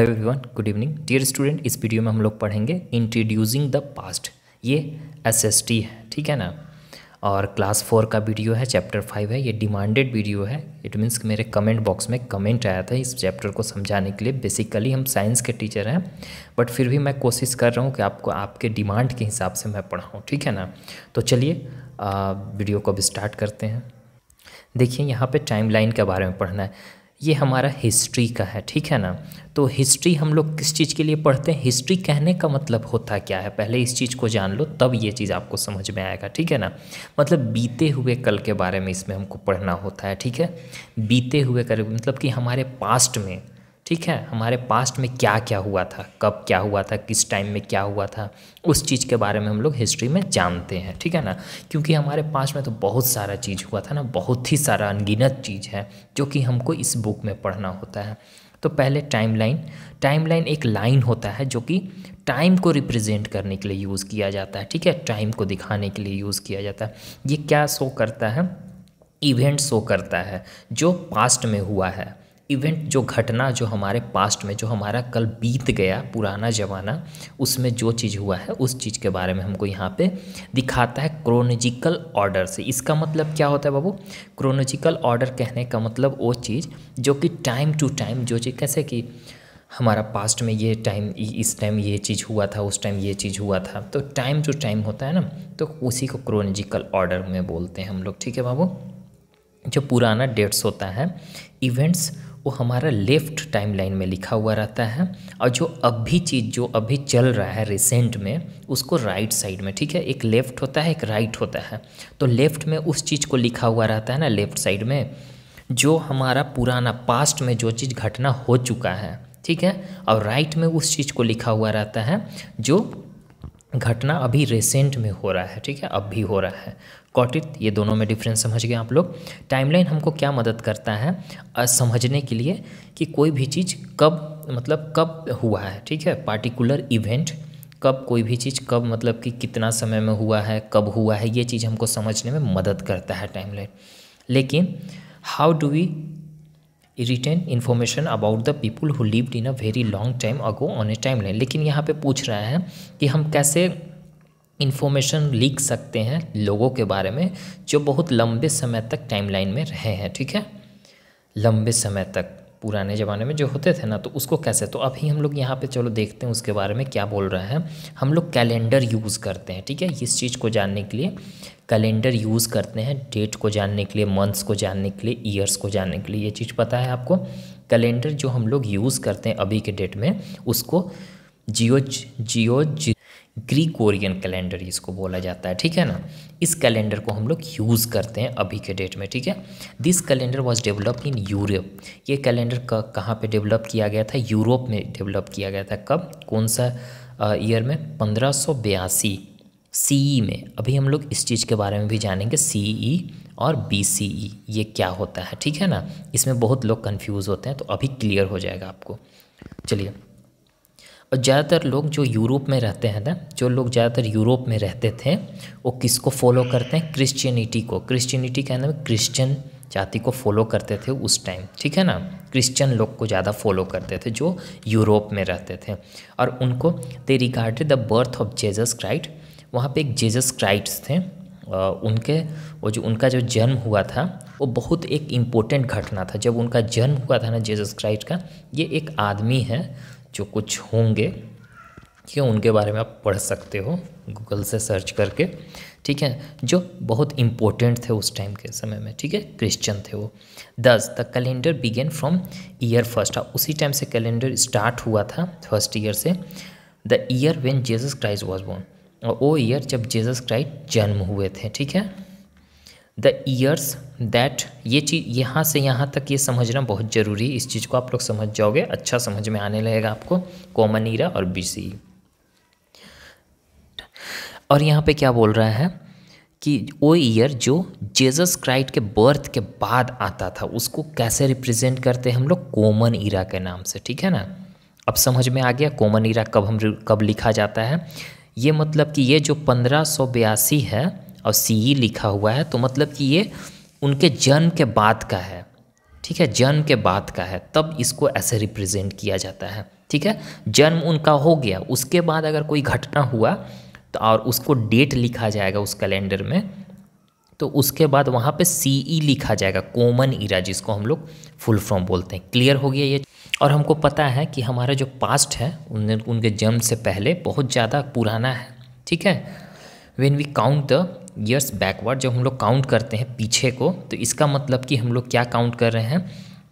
Hello everyone good evening dear student इस video में हम लोग पढ़ेंगे इंट्रोड्यूसिंग द पास्ट ये एसएसटी है ठीक है ना और क्लास फोर का वीडियो है चैप्टर फाइव है ये डिमांडेड वीडियो है इट मीन्स कि मेरे कमेंट बॉक्स में कमेंट आया था इस चैप्टर को समझाने के लिए बेसिकली हम साइंस के टीचर हैं बट फिर भी मैं कोशिश कर रहा हूँ कि आपको आपके डिमांड के हिसाब से मैं पढ़ाऊँ ठीक है ना तो चलिए वीडियो को अब स्टार्ट करते हैं देखिए यहाँ पे टाइमलाइन के बारे में पढ़ना है ये हमारा हिस्ट्री का है ठीक है ना तो हिस्ट्री हम लोग किस चीज़ के लिए पढ़ते हैं हिस्ट्री कहने का मतलब होता क्या है पहले इस चीज़ को जान लो तब ये चीज़ आपको समझ में आएगा ठीक है ना मतलब बीते हुए कल के बारे में इसमें हमको पढ़ना होता है ठीक है बीते हुए कल मतलब कि हमारे पास्ट में ठीक है हमारे पास्ट में क्या क्या हुआ था कब क्या हुआ था किस टाइम में क्या हुआ था उस चीज़ के बारे में हम लोग हिस्ट्री में जानते हैं ठीक है ना क्योंकि हमारे पास्ट में तो बहुत सारा चीज़ हुआ था ना बहुत ही सारा अनगिनत चीज़ है जो कि हमको इस बुक में पढ़ना होता है तो पहले टाइमलाइन टाइमलाइन एक लाइन होता है जो कि टाइम को रिप्रेजेंट करने के लिए यूज़ किया जाता है ठीक है टाइम को दिखाने के लिए यूज़ किया जाता है ये क्या शो करता है इवेंट शो करता है जो पास्ट में हुआ है इवेंट जो घटना जो हमारे पास्ट में जो हमारा कल बीत गया पुराना ज़माना उसमें जो चीज़ हुआ है उस चीज़ के बारे में हमको यहाँ पे दिखाता है क्रोनोजिकल ऑर्डर से इसका मतलब क्या होता है बाबू क्रोनोजिकल ऑर्डर कहने का मतलब वो चीज़ जो कि टाइम टू टाइम जो चीज़ कैसे कि हमारा पास्ट में ये टाइम इस टाइम ये चीज़ हुआ था उस टाइम ये चीज़ हुआ था तो टाइम टू टाइम होता है ना तो उसी को क्रोनोजिकल ऑर्डर में बोलते हैं हम लोग ठीक है बाबू जो पुराना डेट्स होता है इवेंट्स वो हमारा लेफ़्ट टाइमलाइन में लिखा हुआ रहता है और जो अभी चीज़ जो अभी चल रहा है रिसेंट में उसको राइट साइड में ठीक है एक लेफ़्ट होता है एक राइट होता है तो लेफ़्ट में उस चीज़ को लिखा हुआ रहता है ना लेफ़्ट साइड में जो हमारा पुराना पास्ट में जो चीज़ घटना हो चुका है ठीक है और राइट में उस चीज़ को लिखा हुआ रहता है जो घटना अभी रिसेंट में हो रहा है ठीक है अब भी हो रहा है कौटित ये दोनों में डिफरेंस समझ गए आप लोग टाइमलाइन हमको क्या मदद करता है समझने के लिए कि कोई भी चीज़ कब मतलब कब हुआ है ठीक है पार्टिकुलर इवेंट कब कोई भी चीज़ कब मतलब कि कितना समय में हुआ है कब हुआ है ये चीज़ हमको समझने में मदद करता है टाइमलाइन लेकिन how do we return information about the people who lived in a very long time ago on a time लेकिन यहाँ पे पूछ रहा है कि हम कैसे इन्फॉर्मेशन लीक सकते हैं लोगों के बारे में जो बहुत लंबे समय तक टाइमलाइन में रहे हैं ठीक है लंबे समय तक पुराने ज़माने में जो होते थे ना तो उसको कैसे तो अभी हम लोग यहाँ पे चलो देखते हैं उसके बारे में क्या बोल रहे हैं हम लोग कैलेंडर यूज़ करते हैं ठीक है इस चीज़ को जानने के लिए कैलेंडर यूज़ करते हैं डेट को जानने के लिए मंथ्स को जानने के लिए ईयर्स को जानने के लिए ये चीज़ पता है आपको कैलेंडर जो हम लोग यूज़ करते हैं अभी के डेट में उसको जियो जियो जी ग्रीक ग्रीकोरियन कैलेंडर इसको बोला जाता है ठीक है ना इस कैलेंडर को हम लोग यूज़ करते हैं अभी के डेट में ठीक है this calendar was develop in Europe ये कैलेंडर कहाँ पे डेवलप किया गया था यूरोप में डेवलप किया गया था कब कौन सा ईयर में पंद्रह सौ बयासी सीई e में अभी हम लोग इस चीज़ के बारे में भी जानेंगे सीई e और बीसीई e। ये क्या होता है ठीक है ना इसमें बहुत लोग कन्फ्यूज़ होते हैं तो अभी क्लियर हो जाएगा आपको चलिए और ज़्यादातर लोग जो यूरोप में रहते हैं ना जो लोग ज़्यादातर यूरोप में रहते थे वो किसको फॉलो करते हैं क्रिश्चियनिटी को क्रिश्चियनिटी का नाम क्रिश्चियन जाति को फॉलो करते थे उस टाइम ठीक है ना क्रिश्चियन लोग को ज़्यादा फॉलो करते थे जो यूरोप में रहते थे और उनको they regarded the birth of Jesus Christ वहाँ पे एक जेजस क्राइट थे उनके वो जो उनका जो जन्म हुआ था वो बहुत एक इम्पोर्टेंट घटना था जब उनका जन्म हुआ था ना जेजस क्राइस्ट का ये एक आदमी है जो कुछ होंगे ठीक है उनके बारे में आप पढ़ सकते हो गूगल से सर्च करके ठीक है जो बहुत इम्पोर्टेंट थे उस टाइम के समय में ठीक है क्रिश्चियन थे वो thus the calendar began from year first उसी टाइम से कैलेंडर स्टार्ट हुआ था फर्स्ट ईयर से the year when Jesus Christ was born और वो ईयर जब जेसस क्राइस्ट जन्म हुए थे ठीक है द ईयर्स दैट ये चीज़ यहाँ से यहाँ तक ये समझना बहुत ज़रूरी है इस चीज़ को आप लोग समझ जाओगे अच्छा समझ में आने लगेगा आपको कॉमन ईरा और बी और यहाँ पे क्या बोल रहा है कि वो ईयर जो जेजस क्राइट के बर्थ के बाद आता था उसको कैसे रिप्रेजेंट करते हैं हम लोग कॉमन ईरा के नाम से ठीक है ना अब समझ में आ गया कॉमन ईरा कब हम कब लिखा जाता है ये मतलब कि ये जो पंद्रह है और सी लिखा हुआ है तो मतलब कि ये उनके जन्म के बाद का है ठीक है जन्म के बाद का है तब इसको ऐसे रिप्रेजेंट किया जाता है ठीक है जन्म उनका हो गया उसके बाद अगर कोई घटना हुआ तो और उसको डेट लिखा जाएगा उस कैलेंडर में तो उसके बाद वहाँ पे सी ई लिखा जाएगा कॉमन ईरा जिसको हम लोग फुल फॉर्म बोलते हैं क्लियर हो गया ये और हमको पता है कि हमारा जो पास्ट है उन, उनके जन्म से पहले बहुत ज़्यादा पुराना है ठीक है when we count the years backward जब हम लोग काउंट करते हैं पीछे को तो इसका मतलब कि हम लोग क्या काउंट कर रहे हैं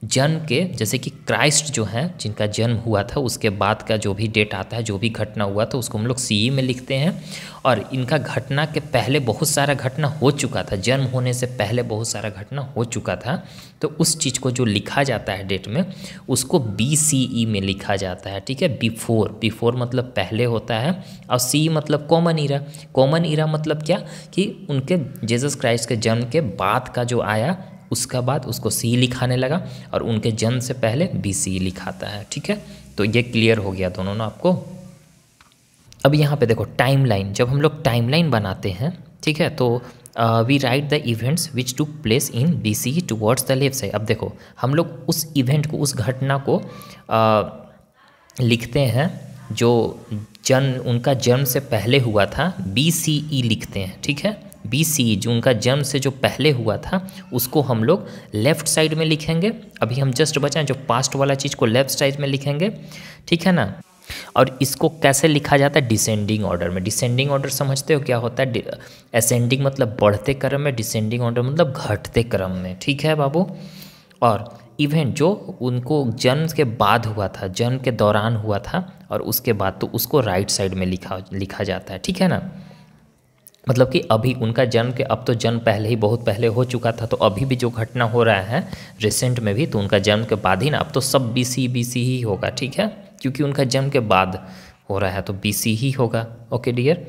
जन्म के जैसे कि क्राइस्ट जो हैं जिनका जन्म हुआ था उसके बाद का जो भी डेट आता है जो भी घटना हुआ था तो उसको हम लोग सी में लिखते हैं और इनका घटना के पहले बहुत सारा घटना हो चुका था जन्म होने से पहले बहुत सारा घटना हो चुका था तो उस चीज़ को जो लिखा जाता है डेट में उसको बी सी ई में लिखा जाता है ठीक है बिफोर बिफोर मतलब पहले होता है और सी मतलब कॉमन ईरा कॉमन ईरा मतलब क्या कि उनके जेजस क्राइस्ट के जन्म के बाद का जो आया उसका बाद उसको सी लिखाने लगा और उनके जन्म से पहले बी सी लिखाता है ठीक है तो ये क्लियर हो गया दोनों ना आपको अब यहाँ पे देखो टाइमलाइन जब हम लोग टाइमलाइन बनाते हैं ठीक है तो we write the events which to place in B C towards the left side अब देखो हम लोग उस इवेंट को उस घटना को uh, लिखते हैं जो जन्म उनका जन्म से पहले हुआ था बी सी ई लिखते हैं ठीक है सी जो उनका जन्म से जो पहले हुआ था उसको हम लोग लेफ़्ट साइड में लिखेंगे अभी हम जस्ट बचाएं जो पास्ट वाला चीज़ को लेफ़्ट साइड में लिखेंगे ठीक है ना और इसको कैसे लिखा जाता है डिसेंडिंग ऑर्डर में डिसेंडिंग ऑर्डर समझते हो क्या होता है असेंडिंग मतलब बढ़ते क्रम में डिसेंडिंग ऑर्डर मतलब घटते क्रम में ठीक है बाबू और इवेंट जो उनको जन्म के बाद हुआ था जन्म के दौरान हुआ था और उसके बाद तो उसको राइट साइड में लिखा लिखा जाता है ठीक है ना मतलब कि अभी उनका जन्म के अब तो जन्म पहले ही बहुत पहले हो चुका था तो अभी भी जो घटना हो रहा है रिसेंट में भी तो उनका जन्म के बाद ही ना अब तो सब बीसी बीसी ही होगा ठीक है क्योंकि उनका जन्म के बाद हो रहा है तो बीसी ही होगा ओके डियर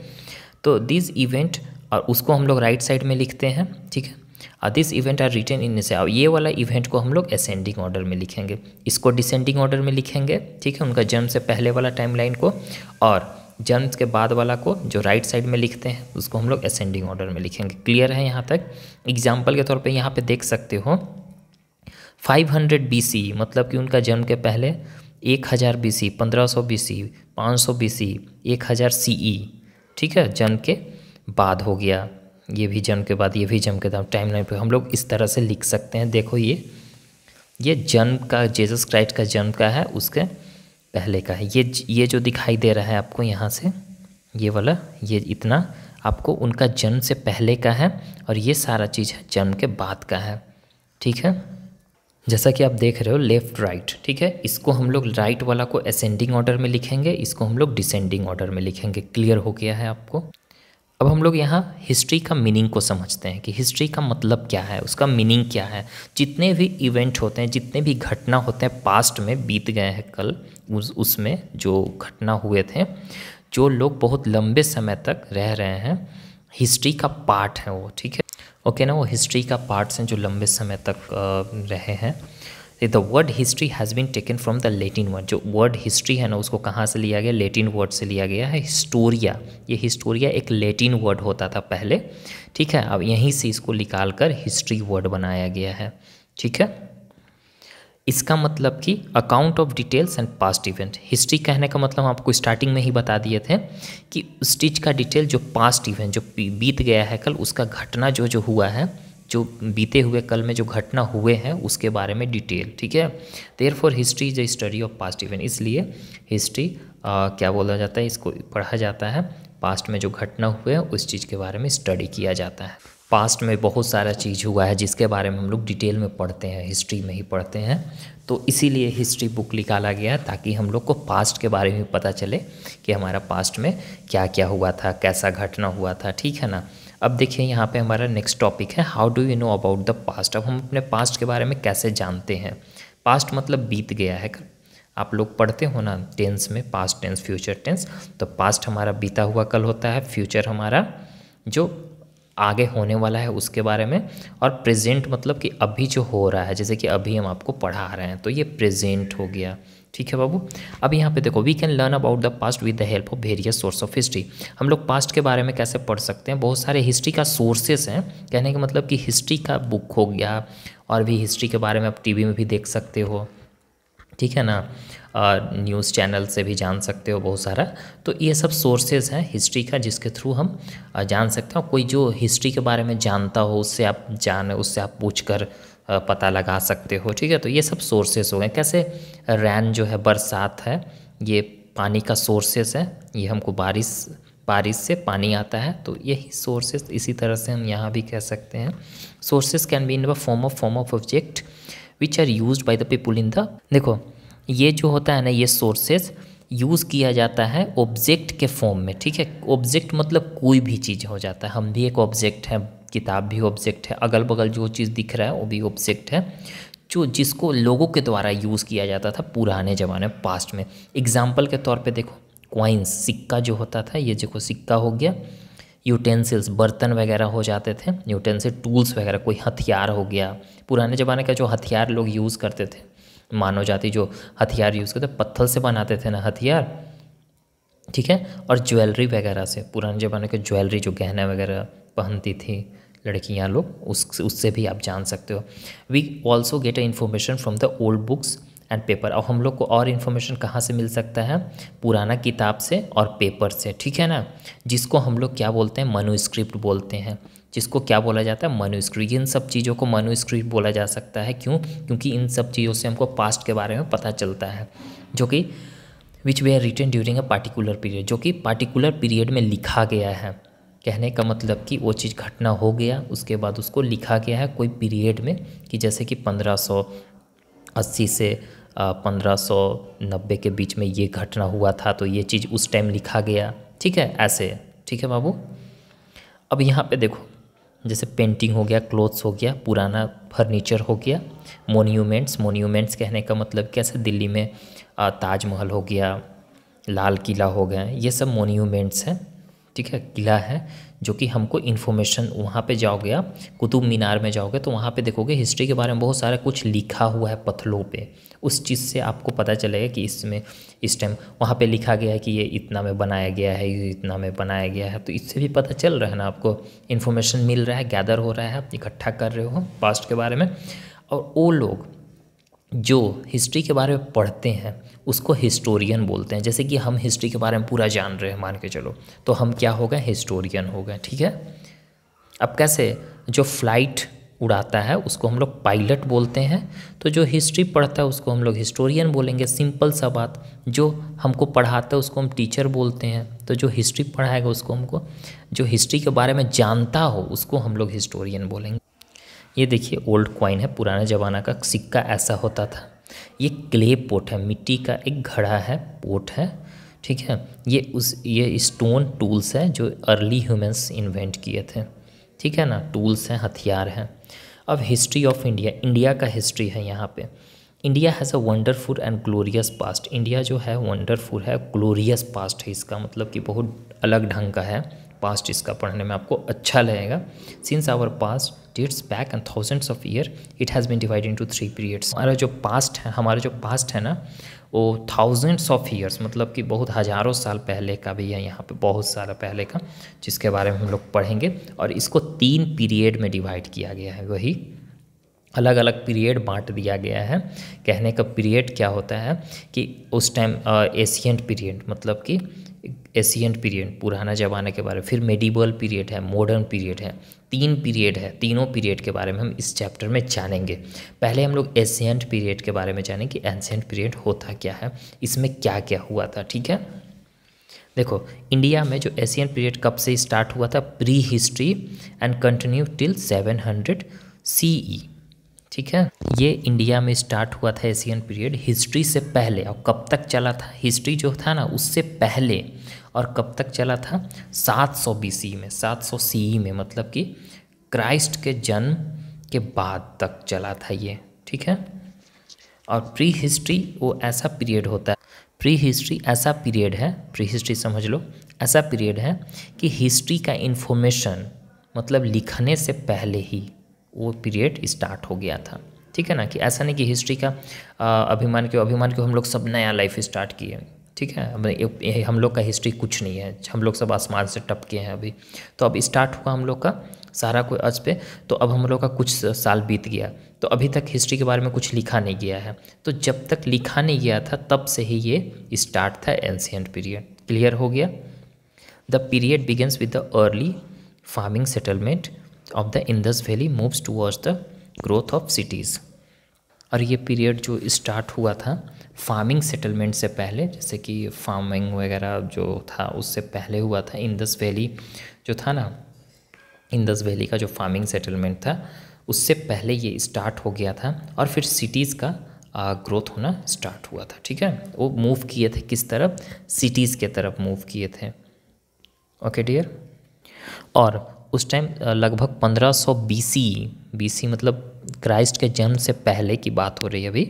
तो दिस इवेंट और उसको हम लोग राइट साइड में लिखते हैं ठीक है और दिस इवेंट आर रिटर्न इन से ये वाला इवेंट को हम लोग असेंडिंग ऑर्डर में लिखेंगे इसको डिसेंडिंग ऑर्डर में लिखेंगे ठीक है उनका जन्म से पहले वाला टाइमलाइन को और जन्म के बाद वाला को जो राइट साइड में लिखते हैं उसको हम लोग असेंडिंग ऑर्डर में लिखेंगे क्लियर है यहाँ तक एग्जाम्पल के तौर पर यहाँ पर देख सकते हो 500 हंड्रेड मतलब कि उनका जन्म के पहले एक हज़ार बी सी पंद्रह सौ बी सी पाँच सौ बी सी एक हज़ार सी ई e, ठीक है जन्म के बाद हो गया ये भी जन्म के बाद ये भी जन्म के बाद टाइम लाइन पर हम लोग इस तरह से लिख सकते हैं देखो ये ये जन्म का जेसस क्राइस्ट का जन्म का है उसके पहले का है ये ये जो दिखाई दे रहा है आपको यहाँ से ये वाला ये इतना आपको उनका जन्म से पहले का है और ये सारा चीज़ है जन्म के बाद का है ठीक है जैसा कि आप देख रहे हो लेफ़्ट राइट ठीक है इसको हम लोग राइट वाला को असेंडिंग ऑर्डर में लिखेंगे इसको हम लोग डिसेंडिंग ऑर्डर में लिखेंगे क्लियर हो गया है आपको अब हम लोग यहाँ हिस्ट्री का मीनिंग को समझते हैं कि हिस्ट्री का मतलब क्या है उसका मीनिंग क्या है जितने भी इवेंट होते हैं जितने भी घटना होते हैं पास्ट में बीत गए हैं कल उस उसमें जो घटना हुए थे जो लोग बहुत लंबे समय तक रह रहे हैं हिस्ट्री का पार्ट है वो ठीक है ओके ना वो हिस्ट्री का पार्ट्स हैं जो लंबे समय तक रहे हैं the word history has been taken from the Latin word जो वर्ड हिस्ट्री है ना उसको कहाँ से लिया गया लेटिन वर्ड से लिया गया है हिस्टोरिया ये हिस्टोरिया एक लेटिन वर्ड होता था पहले ठीक है अब यहीं से इसको निकाल कर हिस्ट्री वर्ड बनाया गया है ठीक है इसका मतलब कि account of details and past event history कहने का मतलब आपको स्टार्टिंग में ही बता दिए थे कि उस चीज़ का डिटेल जो पास्ट इवेंट जो बीत गया है कल उसका घटना जो जो हुआ है जो बीते हुए कल में जो घटना हुए हैं उसके बारे में डिटेल ठीक है therefore history is the study of past event इसलिए हिस्ट्री क्या बोला जाता है इसको पढ़ा जाता है पास्ट में जो घटना हुए हैं उस चीज़ के बारे में स्टडी किया जाता है पास्ट में बहुत सारा चीज़ हुआ है जिसके बारे में हम लोग डिटेल में पढ़ते हैं हिस्ट्री में ही पढ़ते हैं तो इसीलिए हिस्ट्री बुक निकाला गया ताकि हम लोग को पास्ट के बारे में पता चले कि हमारा पास्ट में क्या क्या हुआ था कैसा घटना हुआ था ठीक है ना अब देखिए यहाँ पे हमारा नेक्स्ट टॉपिक है how do you know about the past अब हम अपने पास्ट के बारे में कैसे जानते हैं पास्ट मतलब बीत गया है कल आप लोग पढ़ते हो ना टेंस में पास्ट टेंस फ्यूचर टेंस तो पास्ट हमारा बीता हुआ कल होता है फ्यूचर हमारा जो आगे होने वाला है उसके बारे में और प्रेजेंट मतलब कि अभी जो हो रहा है जैसे कि अभी हम आपको पढ़ा रहे हैं तो ये प्रेजेंट हो गया ठीक है बाबू अब यहाँ पे देखो we can learn about the past with the help of various source of history हम लोग पास्ट के बारे में कैसे पढ़ सकते हैं बहुत सारे हिस्ट्री का सोर्सेस हैं कहने का मतलब कि हिस्ट्री का बुक हो गया और भी हिस्ट्री के बारे में आप टीवी में भी देख सकते हो ठीक है ना न्यूज़ चैनल से भी जान सकते हो बहुत सारा तो ये सब सोर्सेज हैं हिस्ट्री का जिसके थ्रू हम जान सकते हैं कोई जो हिस्ट्री के बारे में जानता हो उससे आप जान उससे आप पूछ कर पता लगा सकते हो ठीक है तो ये सब सोर्सेस हो गए कैसे रैन जो है बरसात है ये पानी का सोर्सेस है ये हमको बारिश बारिश से पानी आता है तो यही सोर्सेस इसी तरह से हम यहाँ भी कह सकते हैं sources can be in the form of form of object which are use by the people in the देखो ये जो होता है ना ये सोर्सेस यूज़ किया जाता है ऑब्जेक्ट के फॉर्म में ठीक है ऑब्जेक्ट मतलब कोई भी चीज़ हो जाता है हम भी एक ऑब्जेक्ट हैं किताब भी ऑब्जेक्ट है अगल बगल जो चीज़ दिख रहा है वो भी ऑब्जेक्ट है जो जिसको लोगों के द्वारा यूज़ किया जाता था पुराने ज़माने पास्ट में एग्जाम्पल के तौर पर देखो क्वाइंस सिक्का जो होता था ये देखो सिक्का हो गया यूटेंसिल्स बर्तन वगैरह हो जाते थे यूटेंसिल टूल्स वगैरह कोई हथियार हो गया पुराने ज़माने का जो हथियार लोग यूज़ करते थे मानव जाति जो हथियार यूज़ करते पत्थर से बनाते थे ना हथियार ठीक है और ज्वेलरी वगैरह से पुराने ज़माने के ज्वेलरी जो गहना वगैरह पहनती थी लड़कियाँ लोग उस उससे भी आप जान सकते हो we also get a information from the old books and paper और हम लोग को और इन्फॉर्मेशन कहाँ से मिल सकता है पुराना किताब से और पेपर से ठीक है ना जिसको हम लोग क्या बोलते हैं मनोस्क्रिप्ट बोलते हैं जिसको क्या बोला जाता है मनोस्क्रिप्ट इन सब चीज़ों को मनोस्क्रिप्ट बोला जा सकता है क्यों क्योंकि इन सब चीज़ों से हमको पास्ट के बारे में पता चलता है जो कि which were are written during a particular period जो कि पार्टिकुलर पीरियड में लिखा गया है कहने का मतलब कि वो चीज़ घटना हो गया उसके बाद उसको लिखा गया है कोई पीरियड में कि जैसे कि पंद्रह सौ अस्सी से पंद्रह सौ नब्बे के बीच में ये घटना हुआ था तो ये चीज़ उस टाइम लिखा गया ठीक है ऐसे ठीक है बाबू अब यहाँ पे देखो जैसे पेंटिंग हो गया क्लोथ्स हो गया पुराना फर्नीचर हो गया मोन्यूमेंट्स मोन्यूमेंट्स कहने का मतलब कैसे दिल्ली में ताजमहल हो गया लाल किला हो गया ये सब मोन्यूमेंट्स हैं ठीक है किला है जो कि हमको इन्फॉर्मेशन वहाँ पे जाओगे आप कुतुब मीनार में जाओगे तो वहाँ पे देखोगे हिस्ट्री के बारे में बहुत सारा कुछ लिखा हुआ है पत्थरों पे उस चीज़ से आपको पता चलेगा कि इसमें इस टाइम वहाँ पे लिखा गया है कि ये इतना में बनाया गया है ये इतना में बनाया गया है तो इससे भी पता चल रहा है ना आपको इन्फॉर्मेशन मिल रहा है गैदर हो रहा है आप इकट्ठा कर रहे हो पास्ट के बारे में और वो लोग जो हिस्ट्री के बारे में पढ़ते हैं उसको हिस्टोरियन बोलते हैं जैसे कि हम हिस्ट्री के बारे में पूरा जान रहे हैं मान के चलो तो हम क्या हो गए हिस्टोरियन हो गए ठीक है अब कैसे जो फ्लाइट उड़ाता है उसको हम लोग पायलट बोलते हैं तो जो हिस्ट्री पढ़ता है उसको हम लोग हिस्टोरियन बोलेंगे सिंपल सा बात जो हमको पढ़ाता है उसको हम टीचर बोलते हैं तो जो हिस्ट्री पढ़ाएगा उसको हमको जो हिस्ट्री के बारे में जानता हो उसको हम लोग हिस्टोरियन बोलेंगे ये देखिए ओल्ड क्वाइन है पुराना ज़माना का सिक्का ऐसा होता था ये क्ले पोट है मिट्टी का एक घड़ा है पोट है ठीक है ये उस ये स्टोन टूल्स है जो अर्ली ह्यूमंस इन्वेंट किए थे ठीक है ना टूल्स हैं हथियार हैं अब हिस्ट्री ऑफ इंडिया इंडिया का हिस्ट्री है यहाँ पे India has a wonderful and glorious past India जो है वंडरफुल है ग्लोरियस पास्ट है इसका मतलब कि बहुत अलग ढंग का है पास्ट इसका पढ़ने में आपको अच्छा लगेगा since our past dates back and thousands of year it has been divide into three periods हमारा जो पास्ट है हमारा जो पास्ट है ना वो थाउजेंड्स ऑफ ईयर्स मतलब कि बहुत हज़ारों साल पहले का भी है यहाँ पे बहुत सारा पहले का जिसके बारे में हम लोग पढ़ेंगे और इसको तीन पीरियड में डिवाइड किया गया है वही अलग अलग पीरियड बांट दिया गया है कहने का पीरियड क्या होता है कि उस टाइम एशियंट पीरियड मतलब कि एशियंट पीरियड पुराना ज़माने के बारे में फिर मेडिबल पीरियड है मॉडर्न पीरियड है तीन पीरियड है तीनों पीरियड के बारे में हम इस चैप्टर में जानेंगे पहले हम लोग एशियंट पीरियड के बारे में जानेंगे कि एंशियंट पीरियड होता क्या है इसमें क्या क्या हुआ था ठीक है देखो इंडिया में जो एशियन पीरियड कब से स्टार्ट हुआ था prehistory and continue till seven hundred C E e। ठीक है ये इंडिया में स्टार्ट हुआ था एशियन पीरियड हिस्ट्री से पहले और कब तक चला था हिस्ट्री जो था ना उससे पहले और कब तक चला था 700 सौ e में 700 सौ सीई e में मतलब कि क्राइस्ट के जन्म के बाद तक चला था ये ठीक है और प्री हिस्ट्री वो ऐसा पीरियड होता है प्री हिस्ट्री ऐसा पीरियड है प्री हिस्ट्री समझ लो ऐसा पीरियड है कि हिस्ट्री का इन्फॉर्मेशन मतलब लिखने से पहले ही वो पीरियड स्टार्ट हो गया था ठीक है ना कि ऐसा नहीं कि हिस्ट्री का अभिमान क्यों अभिमान क्यों हम लोग सब नया लाइफ स्टार्ट किए ठीक है हम लोग का हिस्ट्री कुछ नहीं है हम लोग सब आसमान से टपके हैं अभी तो अब स्टार्ट हुआ हम लोग का सारा कोई अज पे तो अब हम लोग का कुछ साल बीत गया तो अभी तक हिस्ट्री के बारे में कुछ लिखा नहीं गया है तो जब तक लिखा नहीं गया था तब से ही ये स्टार्ट था एंशियंट पीरियड क्लियर हो गया the period begins with the early farming settlement of the Indus valley moves towards the growth of cities और ये पीरियड जो स्टार्ट हुआ था फार्मिंग सेटलमेंट से पहले जैसे कि फार्मिंग वगैरह जो था उससे पहले हुआ था इंदस वैली जो था ना इंदस वैली का जो फार्मिंग सेटलमेंट था उससे पहले ये स्टार्ट हो गया था और फिर सिटीज़ का ग्रोथ होना स्टार्ट हुआ था ठीक है वो मूव किए थे किस तरफ सिटीज़ के तरफ मूव किए थे ओके डियर और उस टाइम लगभग 1500 सौ बीसी मतलब क्राइस्ट के जन्म से पहले की बात हो रही है अभी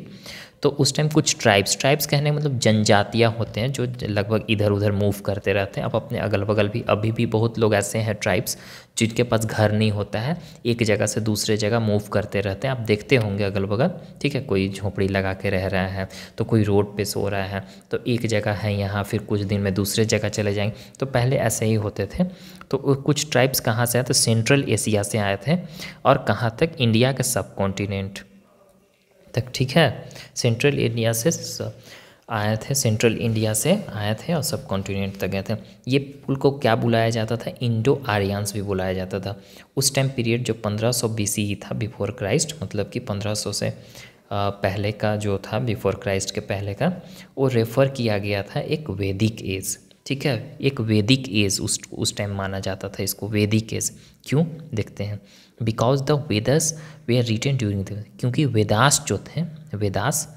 तो उस टाइम कुछ ट्राइब्स ट्राइब्स कहने मतलब जनजातियाँ होते हैं जो लगभग इधर उधर मूव करते रहते हैं अब अपने अगल बगल भी अभी भी बहुत लोग ऐसे हैं ट्राइब्स जिनके पास घर नहीं होता है एक जगह से दूसरे जगह मूव करते रहते हैं आप देखते होंगे अगल बगल ठीक है कोई झोपड़ी लगा के रह रहा है तो कोई रोड पे सो रहा है तो एक जगह है यहाँ फिर कुछ दिन में दूसरे जगह चले जाएंगे तो पहले ऐसे ही होते थे तो कुछ ट्राइब्स कहाँ से आए थे सेंट्रल एशिया से आए थे और कहाँ तक इंडिया के सब कॉन्टिनेंट तक ठीक है सेंट्रल इंडिया से आए थे सेंट्रल इंडिया से आए थे और सब कॉन्टिनेंट तक गए थे ये पुल को क्या बुलाया जाता था इंडो आर्यांस भी बुलाया जाता था उस टाइम पीरियड जो 1500 सौ ही था बिफोर क्राइस्ट मतलब कि 1500 से पहले का जो था बिफोर क्राइस्ट के पहले का वो रेफ़र किया गया था एक वैदिक एज ठीक है एक वैदिक एज उस उस टाइम माना जाता था इसको वैदिक एज क्यों देखते हैं because the Vedas were written during the क्योंकि वेदास जो थे वेदास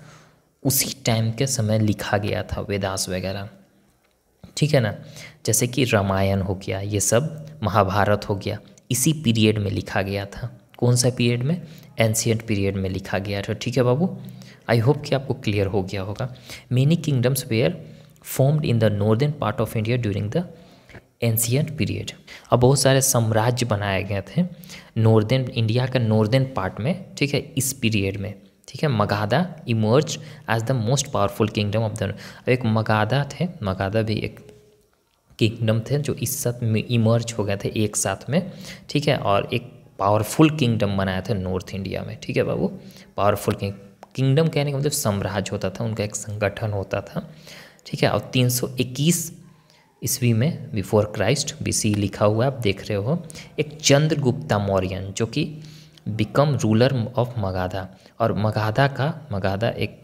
उसी टाइम के समय लिखा गया था वेदास वगैरह ठीक है ना जैसे कि रामायण हो गया ये सब महाभारत हो गया इसी पीरियड में लिखा गया था कौन सा पीरियड में एंशियंट पीरियड में लिखा गया था ठीक है बाबू आई होप कि आपको क्लियर हो गया होगा many kingdoms were formed in the northern part of India during the ancient period अब बहुत सारे साम्राज्य बनाए गए थे नॉर्दर्न इंडिया का नॉर्दर्न पार्ट में ठीक है इस पीरियड में ठीक है Magadha emerge as the most powerful kingdom of the एक मगाधा थे मगाधा भी एक किंगडम थे जो इस साथ में इमर्ज हो गए थे एक साथ में ठीक है और एक पावरफुल किंगडम बनाया था नॉर्थ इंडिया में ठीक है बाबू पावरफुल किंग किंगडम कहने का मतलब साम्राज्य होता था उनका एक संगठन होता था ठीक है और 321 ईस्वी में बिफोर क्राइस्ट बी लिखा हुआ आप देख रहे हो एक चंद्रगुप्ता मौर्यन जो कि बिकम रूलर ऑफ मगाधा और मगाधा का मगाधा एक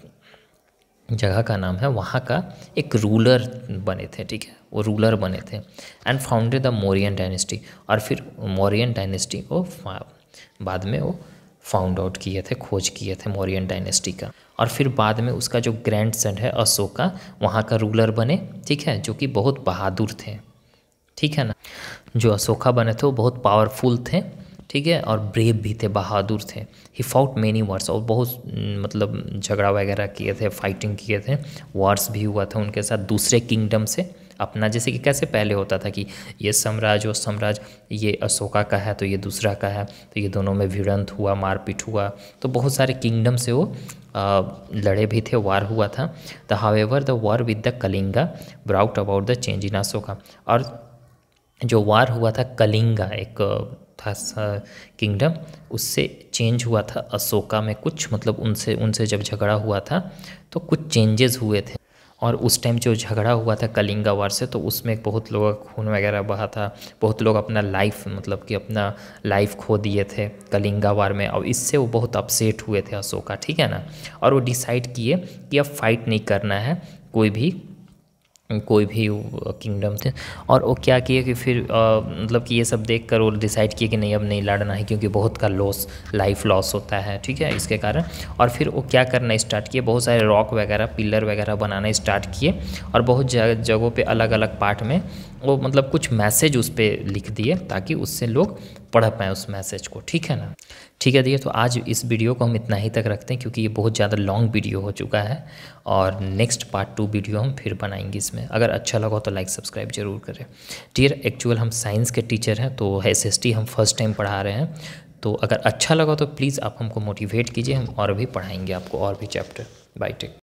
जगह का नाम है वहाँ का एक रूलर बने थे ठीक है वो रूलर बने थे and founded the Mauryan dynasty और फिर मौरियन डायनेस्टी को बाद में वो फाउंड आउट किए थे खोज किए थे मौरियन डायनेस्टी का और फिर बाद में उसका जो ग्रैंड सन है अशोका वहाँ का रूलर बने ठीक है जो कि बहुत बहादुर थे ठीक है ना जो अशोका बने थे वो बहुत पावरफुल थे ठीक है और ब्रेव भी थे बहादुर थे ही फाउट मेनी वार्स और बहुत मतलब झगड़ा वगैरह किए थे फाइटिंग किए थे वार्स भी हुआ था उनके साथ दूसरे किंगडम से अपना जैसे कि कैसे पहले होता था कि ये साम्राज्य और साम्राज्य ये अशोका का है तो ये दूसरा का है तो ये दोनों में भिड़ंत हुआ मारपीट हुआ तो बहुत सारे किंगडम से वो आ, लड़े भी थे वार हुआ था the however the war with the Kalinga brought about the change in Ashoka और जो वार हुआ था कलिंगा एक था किंगडम उससे चेंज हुआ था अशोका में कुछ मतलब उनसे उनसे जब झगड़ा हुआ था तो कुछ चेंजेस हुए थे और उस टाइम जो झगड़ा हुआ था कलिंगा वार से तो उसमें बहुत लोगों का खून वगैरह बहा था बहुत लोग अपना लाइफ मतलब कि अपना लाइफ खो दिए थे कलिंगा वार में और इससे वो बहुत अपसेट हुए थे अशोका ठीक है ना और वो डिसाइड किए कि अब फाइट नहीं करना है कोई भी कोई भी किंगडम थे और वो क्या किए कि फिर आ, मतलब कि ये सब देख कर वो डिसाइड किए कि नहीं अब नहीं लड़ना है क्योंकि बहुत का लॉस लाइफ लॉस होता है ठीक है इसके कारण और फिर वो क्या करना स्टार्ट किए बहुत सारे रॉक वगैरह पिलर वगैरह बनाना स्टार्ट किए और बहुत जगह जगहों पर अलग अलग पार्ट में वो मतलब कुछ मैसेज उस पर लिख दिए ताकि उससे लोग पढ़ पाएँ उस मैसेज को ठीक है ना ठीक है दिया तो आज इस वीडियो को हम इतना ही तक रखते हैं क्योंकि ये बहुत ज़्यादा लॉन्ग वीडियो हो चुका है और नेक्स्ट पार्ट टू वीडियो हम फिर बनाएंगे इसमें अगर अच्छा लगा तो लाइक सब्सक्राइब जरूर करें डियर एक्चुअल हम साइंस के टीचर हैं तो एस हम फर्स्ट टाइम पढ़ा रहे हैं तो अगर अच्छा लगा तो प्लीज़ आप हमको मोटिवेट कीजिए हम और भी पढ़ाएंगे आपको और भी चैप्टर बाई टेक